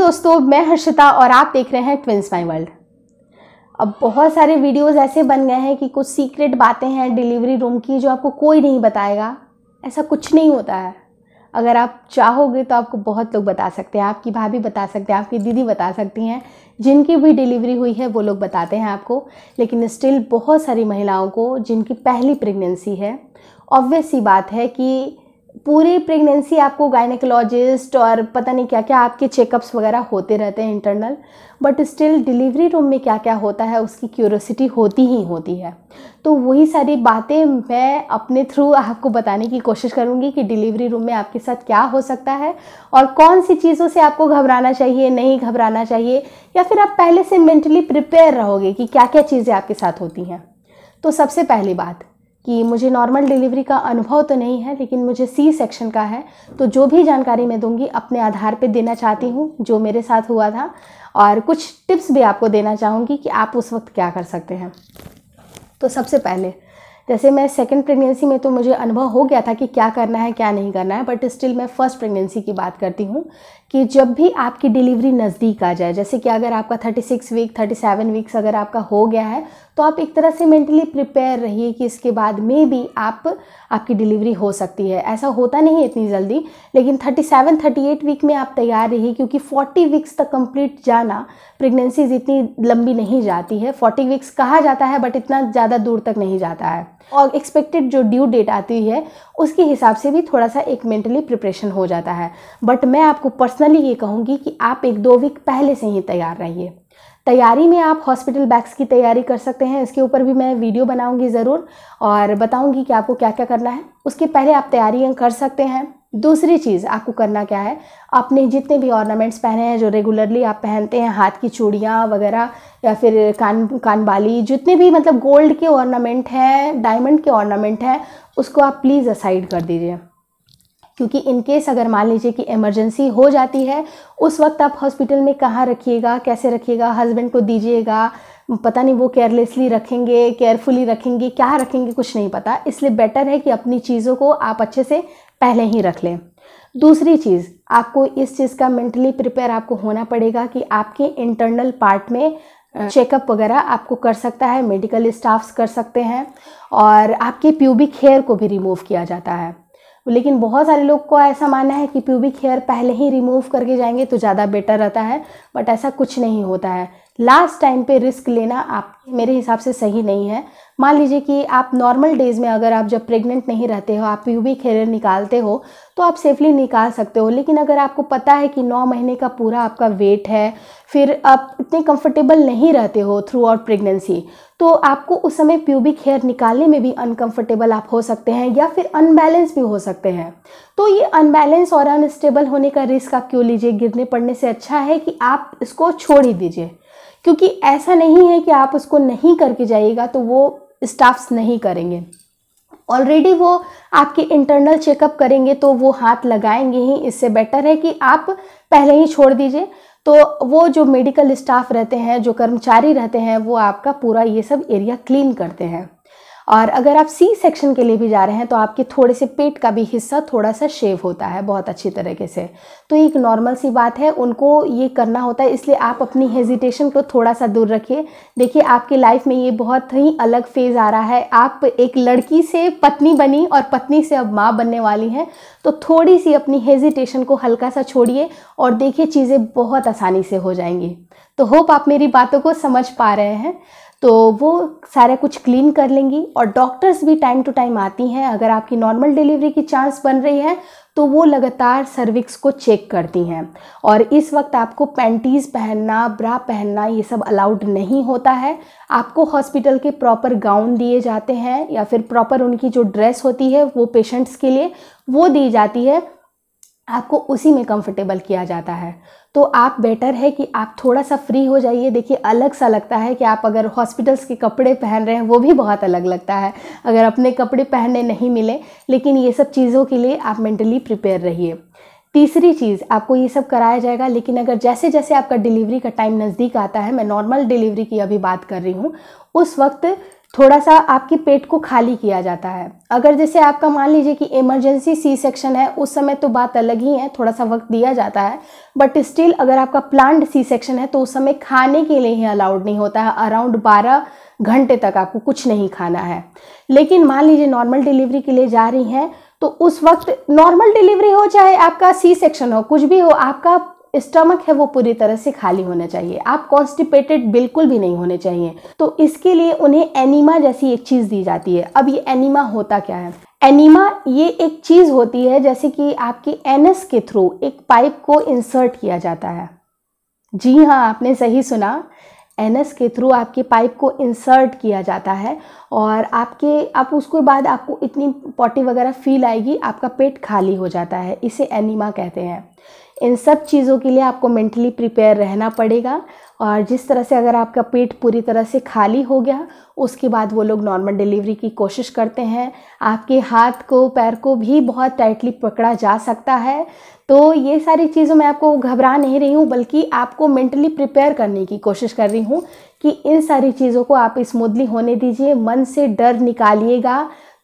दोस्तों मैं हर्षिता और आप देख रहे हैं ट्विंस माई वर्ल्ड अब बहुत सारे वीडियोस ऐसे बन गए हैं कि कुछ सीक्रेट बातें हैं डिलीवरी रूम की जो आपको कोई नहीं बताएगा ऐसा कुछ नहीं होता है अगर आप चाहोगे तो आपको बहुत लोग बता सकते हैं आपकी भाभी बता सकते हैं आपकी दीदी बता सकती हैं जिनकी भी डिलीवरी हुई है वो लोग बताते हैं आपको लेकिन स्टिल बहुत सारी महिलाओं को जिनकी पहली प्रेगनेंसी है ऑब्वियस ही बात है कि पूरी प्रेगनेंसी आपको गायनेकोलॉजिस्ट और पता नहीं क्या क्या आपके चेकअप्स वगैरह होते रहते हैं internal but still delivery room में क्या क्या होता है उसकी क्यूरोसिटी होती ही होती है तो वही सारी बातें मैं अपने थ्रू आपको बताने की कोशिश करूँगी कि डिलीवरी रूम में आपके साथ क्या हो सकता है और कौन सी चीज़ों से आपको घबराना चाहिए नहीं घबराना चाहिए या फिर आप पहले से मेंटली प्रिपेयर रहोगे कि क्या क्या चीज़ें आपके साथ होती हैं तो सबसे पहली बात कि मुझे नॉर्मल डिलीवरी का अनुभव तो नहीं है लेकिन मुझे सी सेक्शन का है तो जो भी जानकारी मैं दूंगी अपने आधार पे देना चाहती हूँ जो मेरे साथ हुआ था और कुछ टिप्स भी आपको देना चाहूँगी कि आप उस वक्त क्या कर सकते हैं तो सबसे पहले जैसे मैं सेकेंड प्रेगनेंसी में तो मुझे अनुभव हो गया था कि क्या करना है क्या नहीं करना है बट स्टिल मैं फर्स्ट प्रेगनेंसी की बात करती हूँ कि जब भी आपकी डिलीवरी नज़दीक आ जाए जैसे कि अगर आपका 36 वीक 37 वीक्स अगर आपका हो गया है तो आप एक तरह से मेंटली प्रिपेयर रहिए कि इसके बाद में भी आप आपकी डिलीवरी हो सकती है ऐसा होता नहीं है इतनी जल्दी लेकिन thirty seven thirty eight week में आप तैयार रहिए क्योंकि फोर्टी वीक्स तक कंप्लीट जाना प्रेगनेंसीज इतनी लंबी नहीं जाती है फोर्टी वीक्स कहा जाता है बट इतना ज़्यादा दूर तक नहीं जाता है और एक्सपेक्टेड जो ड्यू डेट आती है उसके हिसाब से भी थोड़ा सा एक मेंटली प्रिपरेशन हो जाता है बट मैं आपको पर्सनली ये कहूँगी कि आप एक दो वीक पहले से ही तैयार रहिए तैयारी में आप हॉस्पिटल बैग्स की तैयारी कर सकते हैं इसके ऊपर भी मैं वीडियो बनाऊंगी ज़रूर और बताऊंगी कि आपको क्या क्या करना है उसके पहले आप तैयारियाँ कर सकते हैं दूसरी चीज़ आपको करना क्या है आपने जितने भी ऑर्नामेंट्स पहने हैं जो रेगुलरली आप पहनते हैं हाथ की चूड़ियाँ वगैरह या फिर कान कान बाली जितने भी मतलब गोल्ड के ऑर्नामेंट हैं डायमंड के ऑर्नामेंट हैं उसको आप प्लीज़ असाइड कर दीजिए क्योंकि इनकेस अगर मान लीजिए कि इमरजेंसी हो जाती है उस वक्त आप हॉस्पिटल में कहाँ रखिएगा कैसे रखिएगा हस्बैंड को दीजिएगा पता नहीं वो केयरलेसली रखेंगे केयरफुली रखेंगे क्या रखेंगे कुछ नहीं पता इसलिए बेटर है कि अपनी चीज़ों को आप अच्छे से पहले ही रख लें दूसरी चीज़ आपको इस चीज़ का मेंटली प्रिपेयर आपको होना पड़ेगा कि आपके इंटरनल पार्ट में चेकअप हाँ। वगैरह आपको कर सकता है मेडिकल स्टाफ्स कर सकते हैं और आपके प्यूबिक हेयर को भी रिमूव किया जाता है लेकिन बहुत सारे लोग को ऐसा मानना है कि प्यूबिक हेयर पहले ही रिमूव करके जाएंगे तो ज़्यादा बेटर रहता है बट ऐसा कुछ नहीं होता है लास्ट टाइम पे रिस्क लेना आप मेरे हिसाब से सही नहीं है मान लीजिए कि आप नॉर्मल डेज़ में अगर आप जब प्रेग्नेंट नहीं रहते हो आप प्यूबिक हेयर निकालते हो तो आप सेफली निकाल सकते हो लेकिन अगर आपको पता है कि नौ महीने का पूरा आपका वेट है फिर आप इतने कंफर्टेबल नहीं रहते हो थ्रू आउट प्रेगनेंसी तो आपको उस समय प्यूबिक हेयर निकालने में भी अनकंफर्टेबल आप हो सकते हैं या फिर अनबैलेंस भी हो सकते हैं तो ये अनबैलेंस और अनस्टेबल होने का रिस्क आप क्यों लीजिए गिरने पड़ने से अच्छा है कि आप इसको छोड़ ही दीजिए क्योंकि ऐसा नहीं है कि आप उसको नहीं करके जाइएगा तो वो स्टाफ्स नहीं करेंगे ऑलरेडी वो आपके इंटरनल चेकअप करेंगे तो वो हाथ लगाएंगे ही इससे बेटर है कि आप पहले ही छोड़ दीजिए तो वो जो मेडिकल स्टाफ रहते हैं जो कर्मचारी रहते हैं वो आपका पूरा ये सब एरिया क्लीन करते हैं और अगर आप सी सेक्शन के लिए भी जा रहे हैं तो आपके थोड़े से पेट का भी हिस्सा थोड़ा सा शेव होता है बहुत अच्छी तरीके से तो एक नॉर्मल सी बात है उनको ये करना होता है इसलिए आप अपनी हेजिटेशन को थोड़ा सा दूर रखिए देखिए आपके लाइफ में ये बहुत ही अलग फेज़ आ रहा है आप एक लड़की से पत्नी बनी और पत्नी से अब माँ बनने वाली हैं तो थोड़ी सी अपनी हेजिटेशन को हल्का सा छोड़िए और देखिए चीज़ें बहुत आसानी से हो जाएंगी तो होप आप मेरी बातों को समझ पा रहे हैं तो वो सारा कुछ क्लीन कर लेंगी और डॉक्टर्स भी टाइम टू टाइम आती हैं अगर आपकी नॉर्मल डिलीवरी की चांस बन रही है तो वो लगातार सर्विक्स को चेक करती हैं और इस वक्त आपको पैंटीज़ पहनना ब्रा पहनना ये सब अलाउड नहीं होता है आपको हॉस्पिटल के प्रॉपर गाउन दिए जाते हैं या फिर प्रॉपर उनकी जो ड्रेस होती है वो पेशेंट्स के लिए वो दी जाती है आपको उसी में कंफर्टेबल किया जाता है तो आप बेटर है कि आप थोड़ा सा फ्री हो जाइए देखिए अलग सा लगता है कि आप अगर हॉस्पिटल्स के कपड़े पहन रहे हैं वो भी बहुत अलग लगता है अगर अपने कपड़े पहनने नहीं मिले लेकिन ये सब चीज़ों के लिए आप मेंटली प्रिपेयर रहिए तीसरी चीज़ आपको ये सब कराया जाएगा लेकिन अगर जैसे जैसे आपका डिलीवरी का टाइम नज़दीक आता है मैं नॉर्मल डिलीवरी की अभी बात कर रही हूँ उस वक्त थोड़ा सा आपके पेट को खाली किया जाता है अगर जैसे आपका मान लीजिए कि इमरजेंसी सी सेक्शन है उस समय तो बात अलग ही है थोड़ा सा वक्त दिया जाता है बट स्टिल अगर आपका प्लांट सी सेक्शन है तो उस समय खाने के लिए ही अलाउड नहीं होता है अराउंड बारह घंटे तक आपको कुछ नहीं खाना है लेकिन मान लीजिए नॉर्मल डिलीवरी के लिए जा रही हैं तो उस वक्त नॉर्मल डिलीवरी हो चाहे आपका सी सेक्शन हो कुछ भी हो आपका स्टमक है वो पूरी तरह से खाली होना चाहिए आप कॉन्स्टिपेटेड बिल्कुल भी नहीं होने चाहिए तो इसके लिए उन्हें एनीमा जैसी एक चीज़ दी जाती है अब ये एनीमा होता क्या है एनीमा ये एक चीज़ होती है जैसे कि आपके एनएस के थ्रू एक पाइप को इंसर्ट किया जाता है जी हाँ आपने सही सुना एनएस के थ्रू आपके पाइप को इंसर्ट किया जाता है और आपके आप उसके बाद आपको इतनी पॉटी वगैरह फील आएगी आपका पेट खाली हो जाता है इसे एनिमा कहते हैं इन सब चीज़ों के लिए आपको मेंटली प्रिपेयर रहना पड़ेगा और जिस तरह से अगर आपका पेट पूरी तरह से खाली हो गया उसके बाद वो लोग नॉर्मल डिलीवरी की कोशिश करते हैं आपके हाथ को पैर को भी बहुत टाइटली पकड़ा जा सकता है तो ये सारी चीज़ों मैं आपको घबरा नहीं रही हूँ बल्कि आपको मेंटली प्रिपेयर करने की कोशिश कर रही हूँ कि इन सारी चीज़ों को आप स्मूदली होने दीजिए मन से डर निकालिएगा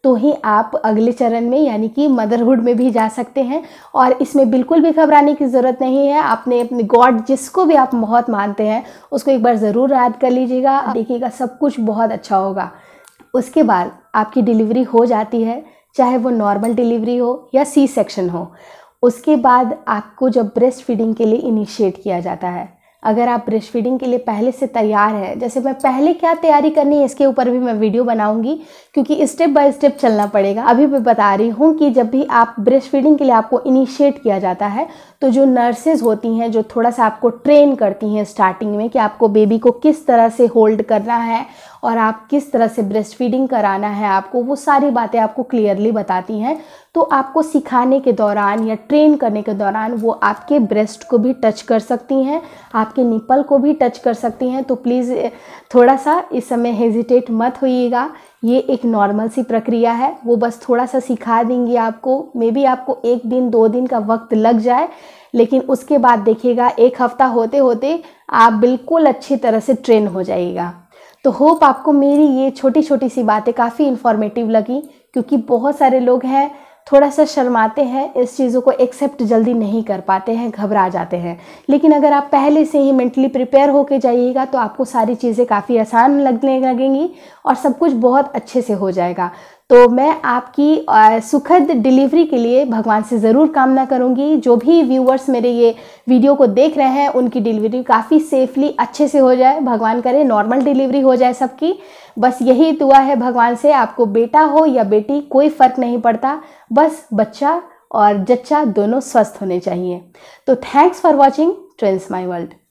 तो ही आप अगले चरण में यानी कि मदरहुड में भी जा सकते हैं और इसमें बिल्कुल भी घबराने की ज़रूरत नहीं है आपने अपने गॉड जिसको भी आप बहुत मानते हैं उसको एक बार ज़रूर याद कर लीजिएगा देखिएगा सब कुछ बहुत अच्छा होगा उसके बाद आपकी डिलीवरी हो जाती है चाहे वो नॉर्मल डिलीवरी हो या सी सेक्शन हो उसके बाद आपको जब ब्रेस्ट फीडिंग के लिए इनिशिएट किया जाता है अगर आप ब्रेस्ट फीडिंग के लिए पहले से तैयार हैं जैसे मैं पहले क्या तैयारी करनी है इसके ऊपर भी मैं वीडियो बनाऊंगी क्योंकि स्टेप बाय स्टेप चलना पड़ेगा अभी मैं बता रही हूँ कि जब भी आप ब्रेस्ट फीडिंग के लिए आपको इनिशिएट किया जाता है तो जो नर्सेज होती हैं जो थोड़ा सा आपको ट्रेन करती हैं स्टार्टिंग में कि आपको बेबी को किस तरह से होल्ड करना है और आप किस तरह से ब्रेस्ट फीडिंग कराना है आपको वो सारी बातें आपको क्लियरली बताती हैं तो आपको सिखाने के दौरान या ट्रेन करने के दौरान वो आपके ब्रेस्ट को भी टच कर सकती हैं आपके निपल को भी टच कर सकती हैं तो प्लीज़ थोड़ा सा इस समय हेजिटेट मत होइएगा ये एक नॉर्मल सी प्रक्रिया है वो बस थोड़ा सा सिखा देंगी आपको मे बी आपको एक दिन दो दिन का वक्त लग जाए लेकिन उसके बाद देखिएगा एक हफ्ता होते होते आप बिल्कुल अच्छी तरह से ट्रेन हो जाएगा तो होप आपको मेरी ये छोटी छोटी सी बातें काफ़ी इन्फॉर्मेटिव लगी क्योंकि बहुत सारे लोग हैं थोड़ा सा शर्माते हैं इस चीज़ों को एक्सेप्ट जल्दी नहीं कर पाते हैं घबरा जाते हैं लेकिन अगर आप पहले से ही मेंटली प्रिपेयर होके जाइएगा तो आपको सारी चीज़ें काफ़ी आसान लगने लगेंगी और सब कुछ बहुत अच्छे से हो जाएगा तो मैं आपकी सुखद डिलीवरी के लिए भगवान से ज़रूर कामना करूँगी जो भी व्यूवर्स मेरे ये वीडियो को देख रहे हैं उनकी डिलीवरी काफ़ी सेफली अच्छे से हो जाए भगवान करे नॉर्मल डिलीवरी हो जाए सबकी बस यही दुआ है भगवान से आपको बेटा हो या बेटी कोई फ़र्क नहीं पड़ता बस बच्चा और जच्चा दोनों स्वस्थ होने चाहिए तो thanks for watching trends my world